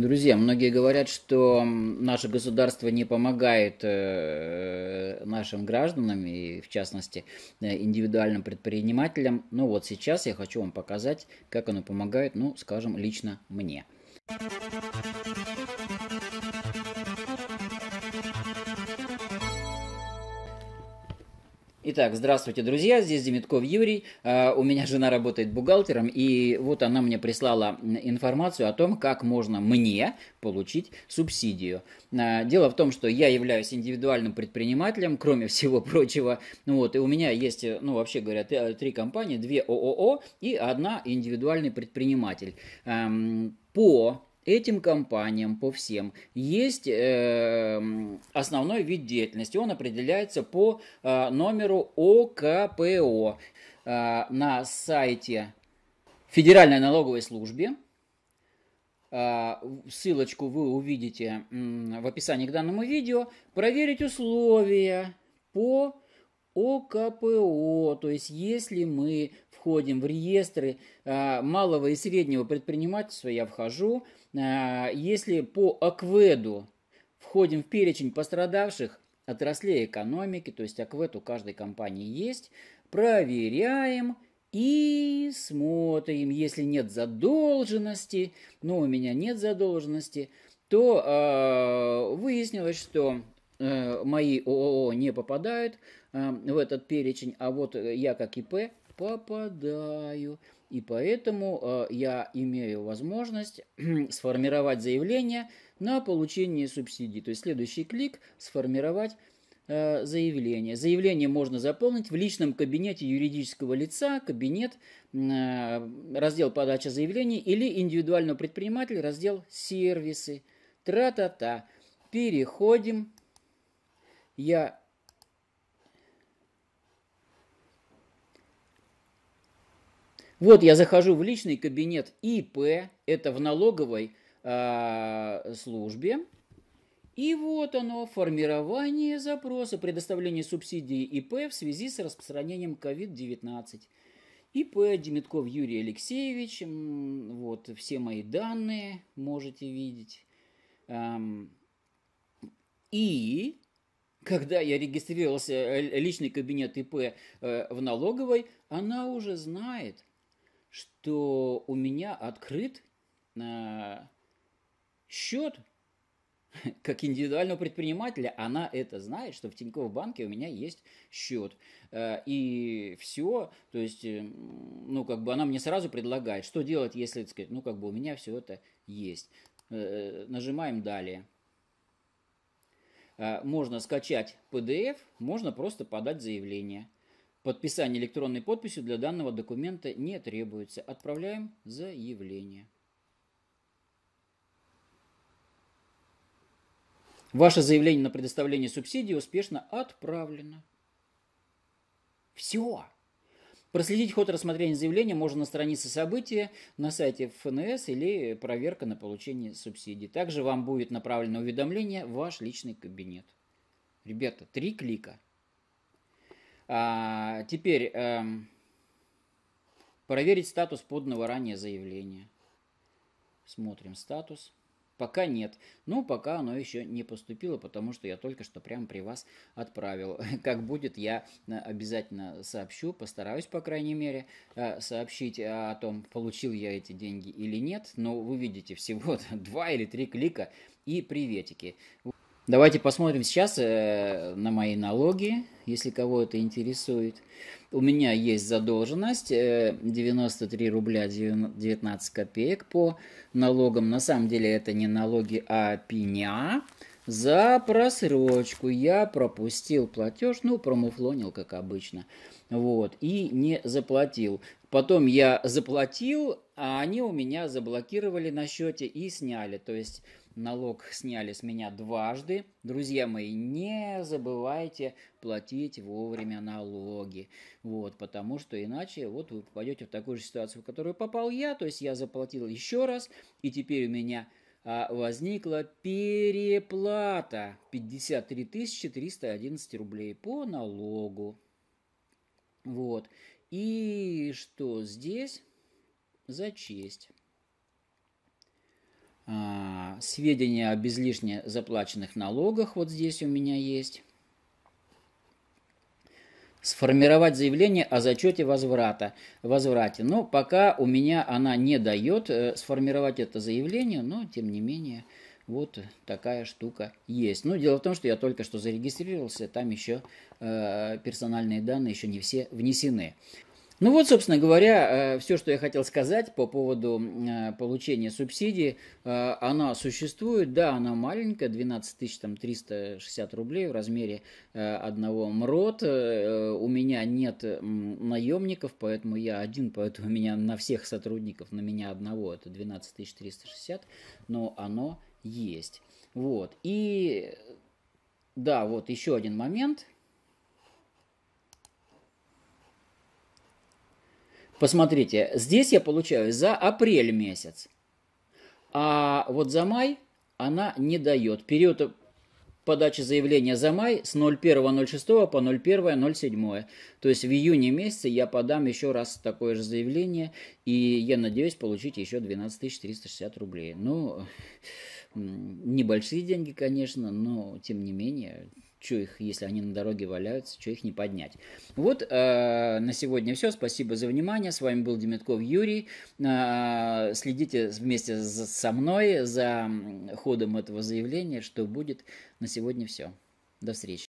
Друзья, многие говорят, что наше государство не помогает э, нашим гражданам и, в частности, э, индивидуальным предпринимателям. Но ну вот сейчас я хочу вам показать, как оно помогает, ну, скажем, лично мне. Итак, здравствуйте, друзья, здесь Демитков Юрий. А, у меня жена работает бухгалтером, и вот она мне прислала информацию о том, как можно мне получить субсидию. А, дело в том, что я являюсь индивидуальным предпринимателем, кроме всего прочего. Ну Вот, и у меня есть, э, ну, вообще говоря, э, три компании, две ООО и одна индивидуальный предприниматель. По этим компаниям по всем есть э, основной вид деятельности. Он определяется по э, номеру ОКПО э, на сайте Федеральной налоговой службе. Э, ссылочку вы увидите в описании к данному видео. Проверить условия по ОКПО, то есть если мы входим в реестры а, малого и среднего предпринимательства, я вхожу. А, если по акведу входим в перечень пострадавших отраслей экономики, то есть АКВЭД у каждой компании есть, проверяем и смотрим, если нет задолженности, но у меня нет задолженности, то э, выяснилось, что э, мои ООО не попадают э, в этот перечень, а вот я как ИП попадаю. И поэтому э, я имею возможность сформировать заявление на получение субсидий. То есть следующий клик – сформировать э, заявление. Заявление можно заполнить в личном кабинете юридического лица, кабинет, э, раздел «Подача заявлений» или индивидуального предприниматель раздел «Сервисы». Тра-та-та. Переходим. Я Вот я захожу в личный кабинет ИП, это в налоговой э, службе. И вот оно, формирование запроса, предоставления субсидии ИП в связи с распространением COVID-19. ИП Демитков Юрий Алексеевич, вот все мои данные можете видеть. И когда я регистрировался э, личный кабинет ИП э, в налоговой, она уже знает – что у меня открыт э, счет как индивидуального предпринимателя, она это знает, что в Тинькофф банке у меня есть счет. А, и все, то есть, э, ну, как бы она мне сразу предлагает, что делать, если, так сказать, ну, как бы у меня все это есть. Э, нажимаем «Далее». А, можно скачать PDF, можно просто подать заявление – Подписание электронной подписью для данного документа не требуется. Отправляем заявление. Ваше заявление на предоставление субсидии успешно отправлено. Все. Проследить ход рассмотрения заявления можно на странице события на сайте ФНС или проверка на получение субсидии. Также вам будет направлено уведомление в ваш личный кабинет. Ребята, три клика – а, теперь эм, проверить статус поданного ранее заявления. Смотрим статус. Пока нет. Ну, пока оно еще не поступило, потому что я только что прям при вас отправил. Как будет, я э, обязательно сообщу, постараюсь, по крайней мере, э, сообщить э, о том, получил я эти деньги или нет. Но вы видите всего два или три клика и приветики. Давайте посмотрим сейчас э, на мои налоги, если кого это интересует. У меня есть задолженность э, 93 рубля 19 копеек по налогам. На самом деле это не налоги, а пеня. За просрочку я пропустил платеж, ну, промуфлонил, как обычно, вот, и не заплатил. Потом я заплатил, а они у меня заблокировали на счете и сняли. То есть Налог сняли с меня дважды. Друзья мои, не забывайте платить вовремя налоги. Вот, потому что иначе вот вы попадете в такую же ситуацию, в которую попал я. То есть я заплатил еще раз, и теперь у меня а, возникла переплата 53 311 рублей по налогу. Вот. И что здесь? За честь. А, сведения о безлишне заплаченных налогах, вот здесь у меня есть. Сформировать заявление о зачете возврата, возврате. Но пока у меня она не дает э, сформировать это заявление, но тем не менее вот такая штука есть. Но ну, дело в том, что я только что зарегистрировался, там еще э, персональные данные еще не все внесены. Ну вот, собственно говоря, э, все, что я хотел сказать по поводу э, получения субсидии, э, она существует, да, она маленькая, 12 тысяч там 360 рублей в размере одного МРОТ. У меня нет наемников, поэтому я один, поэтому у меня на всех сотрудников, на меня одного, это 12 тысяч 360, но оно есть. Вот, и да, вот еще один момент – Посмотрите, здесь я получаю за апрель месяц. А вот за май она не дает. Период подачи заявления за май с 01.06 по 01.07. То есть в июне месяце я подам еще раз такое же заявление, и я надеюсь получить еще 12 360 рублей. Ну, небольшие деньги, конечно, но тем не менее, что их, если они на дороге валяются, что их не поднять. Вот э, на сегодня все. Спасибо за внимание. С вами был Демятков Юрий. Э, следите вместе за, со мной за ходом этого заявления, что будет. На сегодня все. До встречи.